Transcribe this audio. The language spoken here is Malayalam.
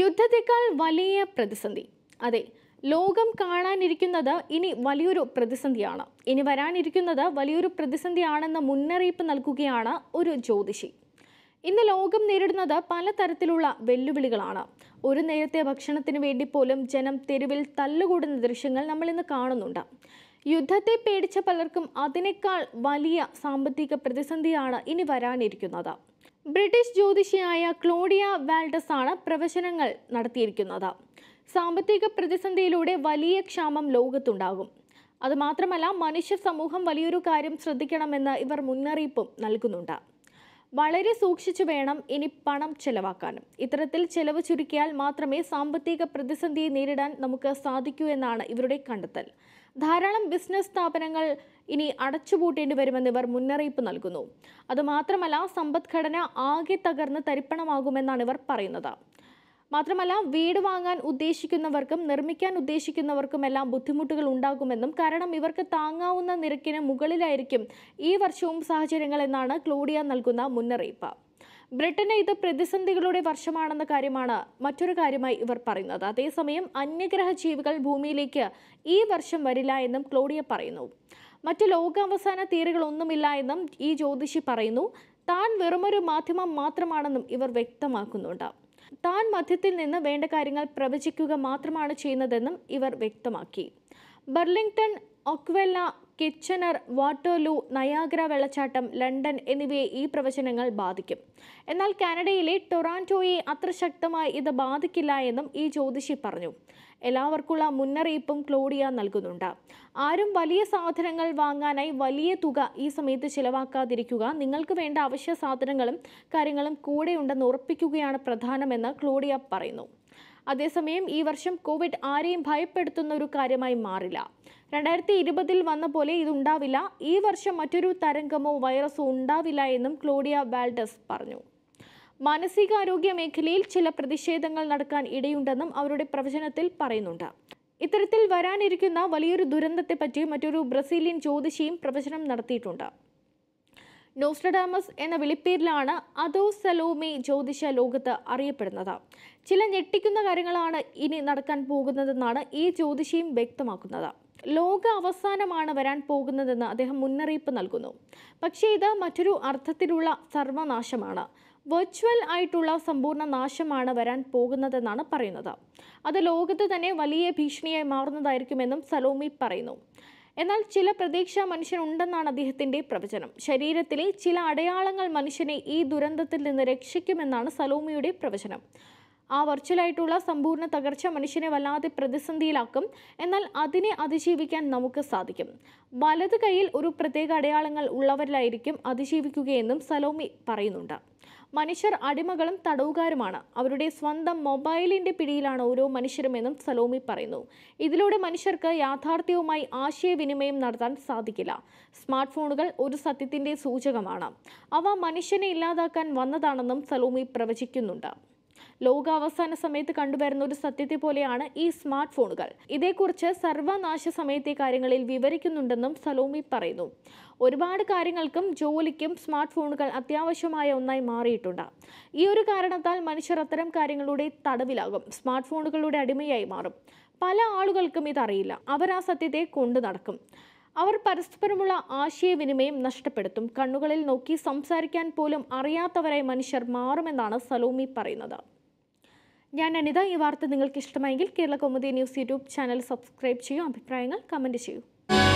യുദ്ധത്തെക്കാൾ വലിയ പ്രതിസന്ധി അതെ ലോകം കാണാനിരിക്കുന്നത് ഇനി വലിയൊരു പ്രതിസന്ധിയാണ് ഇനി വരാനിരിക്കുന്നത് വലിയൊരു പ്രതിസന്ധിയാണെന്ന മുന്നറിയിപ്പ് നൽകുകയാണ് ഒരു ജ്യോതിഷി ഇന്ന് ലോകം നേരിടുന്നത് പലതരത്തിലുള്ള വെല്ലുവിളികളാണ് ഒരു നേരത്തെ ഭക്ഷണത്തിന് വേണ്ടി പോലും ജനം തെരുവിൽ തല്ലുകൂടുന്ന ദൃശ്യങ്ങൾ നമ്മൾ ഇന്ന് കാണുന്നുണ്ട് യുദ്ധത്തെ പേടിച്ച പലർക്കും അതിനേക്കാൾ വലിയ സാമ്പത്തിക പ്രതിസന്ധിയാണ് ഇനി വരാനിരിക്കുന്നത് ബ്രിട്ടീഷ് ജ്യോതിഷിയായ ക്ലോഡിയ വാൽഡസ് ആണ് പ്രവചനങ്ങൾ നടത്തിയിരിക്കുന്നത് സാമ്പത്തിക പ്രതിസന്ധിയിലൂടെ വലിയ ക്ഷാമം ലോകത്തുണ്ടാകും അതുമാത്രമല്ല മനുഷ്യ സമൂഹം വലിയൊരു കാര്യം ശ്രദ്ധിക്കണമെന്ന് ഇവർ മുന്നറിയിപ്പും നൽകുന്നുണ്ട് വളരെ സൂക്ഷിച്ചു വേണം ഇനി പണം ചെലവാക്കാനും ഇത്തരത്തിൽ ചെലവ് ചുരുക്കിയാൽ മാത്രമേ സാമ്പത്തിക പ്രതിസന്ധിയെ നേരിടാൻ നമുക്ക് സാധിക്കൂ എന്നാണ് ഇവരുടെ കണ്ടെത്തൽ ധാരാളം ബിസിനസ് സ്ഥാപനങ്ങൾ ഇനി അടച്ചുപൂട്ടേണ്ടി വരുമെന്ന് ഇവർ മുന്നറിയിപ്പ് നൽകുന്നു അതുമാത്രമല്ല സമ്പദ്ഘടന ആകെ തകർന്ന് തരിപ്പണമാകുമെന്നാണ് ഇവർ പറയുന്നത് മാത്രമല്ല വീട് വാങ്ങാൻ ഉദ്ദേശിക്കുന്നവർക്കും നിർമ്മിക്കാൻ ഉദ്ദേശിക്കുന്നവർക്കും എല്ലാം ബുദ്ധിമുട്ടുകൾ ഉണ്ടാകുമെന്നും കാരണം ഇവർക്ക് താങ്ങാവുന്ന നിരക്കിന് മുകളിലായിരിക്കും ഈ വർഷവും സാഹചര്യങ്ങൾ എന്നാണ് ക്ലോഡിയ നൽകുന്ന മുന്നറിയിപ്പ് ബ്രിട്ടന് ഇത് പ്രതിസന്ധികളുടെ വർഷമാണെന്ന കാര്യമാണ് മറ്റൊരു കാര്യമായി ഇവർ പറയുന്നത് അതേസമയം അന്യഗ്രഹ ജീവികൾ ഭൂമിയിലേക്ക് ഈ വർഷം വരില്ല എന്നും ക്ലോഡിയ പറയുന്നു മറ്റ് ലോകാവസാന തീരുകളൊന്നുമില്ല എന്നും ഈ ജ്യോതിഷി പറയുന്നു താൻ വെറുമൊരു മാധ്യമം മാത്രമാണെന്നും ഇവർ വ്യക്തമാക്കുന്നുണ്ട് താൻ മധ്യത്തിൽ നിന്ന് വേണ്ട കാര്യങ്ങൾ പ്രവചിക്കുക മാത്രമാണ് ചെയ്യുന്നതെന്നും ഇവർ വ്യക്തമാക്കി ബർലിംഗ്ടൺ ഒക്വെല്ല കിച്ചണർ വാട്ടർലൂ നയാഗ്ര വെള്ളച്ചാട്ടം ലണ്ടൻ എന്നിവയെ ഈ പ്രവചനങ്ങൾ ബാധിക്കും എന്നാൽ കാനഡയിലെ ടൊറാൻറ്റോയെ അത്ര ശക്തമായി ഇത് ബാധിക്കില്ല എന്നും ഈ ജ്യോതിഷി പറഞ്ഞു എല്ലാവർക്കുള്ള മുന്നറിയിപ്പും ക്ലോഡിയ നൽകുന്നുണ്ട് ആരും വലിയ സാധനങ്ങൾ വാങ്ങാനായി വലിയ തുക ഈ സമയത്ത് ചിലവാക്കാതിരിക്കുക നിങ്ങൾക്ക് വേണ്ട അവശ്യ സാധനങ്ങളും കാര്യങ്ങളും കൂടെയുണ്ടെന്ന് ഉറപ്പിക്കുകയാണ് പ്രധാനമെന്ന് ക്ലോഡിയ പറയുന്നു അതേസമയം ഈ വർഷം കോവിഡ് ആരെയും ഭയപ്പെടുത്തുന്ന ഒരു കാര്യമായി മാറില്ല രണ്ടായിരത്തി ഇരുപതിൽ വന്ന പോലെ ഇതുണ്ടാവില്ല ഈ വർഷം മറ്റൊരു തരംഗമോ വൈറസോ ഉണ്ടാവില്ല എന്നും ക്ലോഡിയ വാൽഡസ് പറഞ്ഞു മാനസികാരോഗ്യ മേഖലയിൽ ചില പ്രതിഷേധങ്ങൾ നടക്കാൻ ഇടയുണ്ടെന്നും അവരുടെ പ്രവചനത്തിൽ പറയുന്നുണ്ട് ഇത്തരത്തിൽ വരാനിരിക്കുന്ന വലിയൊരു ദുരന്തത്തെപ്പറ്റി മറ്റൊരു ബ്രസീലിയൻ ജ്യോതിഷിയും പ്രവചനം നടത്തിയിട്ടുണ്ട് നോസ്ട്രഡാമസ് എന്ന വിളിപ്പേരിലാണ് അതോ സലോമി ജ്യോതിഷ ലോകത്ത് അറിയപ്പെടുന്നത് ചില ഞെട്ടിക്കുന്ന കാര്യങ്ങളാണ് ഇനി നടക്കാൻ പോകുന്നതെന്നാണ് ഈ ജ്യോതിഷയും വ്യക്തമാക്കുന്നത് ലോക അവസാനമാണ് വരാൻ പോകുന്നതെന്ന് അദ്ദേഹം മുന്നറിയിപ്പ് നൽകുന്നു പക്ഷേ ഇത് മറ്റൊരു അർത്ഥത്തിലുള്ള സർവനാശമാണ് വെർച്വൽ ആയിട്ടുള്ള സമ്പൂർണ്ണ നാശമാണ് വരാൻ പോകുന്നതെന്നാണ് പറയുന്നത് അത് ലോകത്ത് തന്നെ വലിയ ഭീഷണിയായി മാറുന്നതായിരിക്കുമെന്നും സലോമി പറയുന്നു എന്നാൽ ചില പ്രതീക്ഷ മനുഷ്യനുണ്ടെന്നാണ് അദ്ദേഹത്തിന്റെ പ്രവചനം ശരീരത്തിലെ ചില അടയാളങ്ങൾ മനുഷ്യനെ ഈ ദുരന്തത്തിൽ നിന്ന് രക്ഷിക്കുമെന്നാണ് സലോമിയുടെ പ്രവചനം ആ വെർച്വലായിട്ടുള്ള സമ്പൂർണ്ണ തകർച്ച മനുഷ്യനെ വല്ലാതെ പ്രതിസന്ധിയിലാക്കും എന്നാൽ അതിനെ അതിജീവിക്കാൻ നമുക്ക് സാധിക്കും വലത് കയ്യിൽ ഒരു പ്രത്യേക അടയാളങ്ങൾ ഉള്ളവരിലായിരിക്കും അതിജീവിക്കുകയെന്നും സലോമി പറയുന്നുണ്ട് മനുഷ്യർ അടിമകളും തടവുകാരുമാണ് അവരുടെ സ്വന്തം മൊബൈലിന്റെ പിടിയിലാണ് ഓരോ മനുഷ്യരുമെന്നും സലോമി പറയുന്നു ഇതിലൂടെ മനുഷ്യർക്ക് യാഥാർത്ഥ്യവുമായി ആശയവിനിമയം നടത്താൻ സാധിക്കില്ല സ്മാർട്ട് ഫോണുകൾ ഒരു സത്യത്തിന്റെ സൂചകമാണ് അവ മനുഷ്യനെ ഇല്ലാതാക്കാൻ വന്നതാണെന്നും സലോമി പ്രവചിക്കുന്നുണ്ട് ലോകാവസാന സമയത്ത് കണ്ടുവരുന്ന ഒരു സത്യത്തെ പോലെയാണ് ഈ സ്മാർട്ട് ഫോണുകൾ ഇതേക്കുറിച്ച് സർവനാശ സമയത്തെ കാര്യങ്ങളിൽ വിവരിക്കുന്നുണ്ടെന്നും സലോമി പറയുന്നു ഒരുപാട് കാര്യങ്ങൾക്കും ജോലിക്കും സ്മാർട്ട് ഫോണുകൾ അത്യാവശ്യമായ ഒന്നായി മാറിയിട്ടുണ്ട് ഈ ഒരു കാരണത്താൽ മനുഷ്യർ അത്തരം കാര്യങ്ങളുടെ തടവിലാകും സ്മാർട്ട് ഫോണുകളുടെ അടിമയായി മാറും പല ആളുകൾക്കും ഇതറിയില്ല അവർ ആ സത്യത്തെ കൊണ്ടു നടക്കും അവർ പരസ്പരമുള്ള ആശയവിനിമയം നഷ്ടപ്പെടുത്തും കണ്ണുകളിൽ നോക്കി സംസാരിക്കാൻ പോലും അറിയാത്തവരായി മനുഷ്യർ മാറുമെന്നാണ് സലോമി പറയുന്നത് ഞാൻ അനിത ഈ വാർത്ത നിങ്ങൾക്ക് ഇഷ്ടമായെങ്കിൽ Kerala Kaumudi news YouTube channel subscribe ചെയ്യൂ അഭിപ്രായങ്ങൾ കമൻറ്റ് ചെയ്യൂ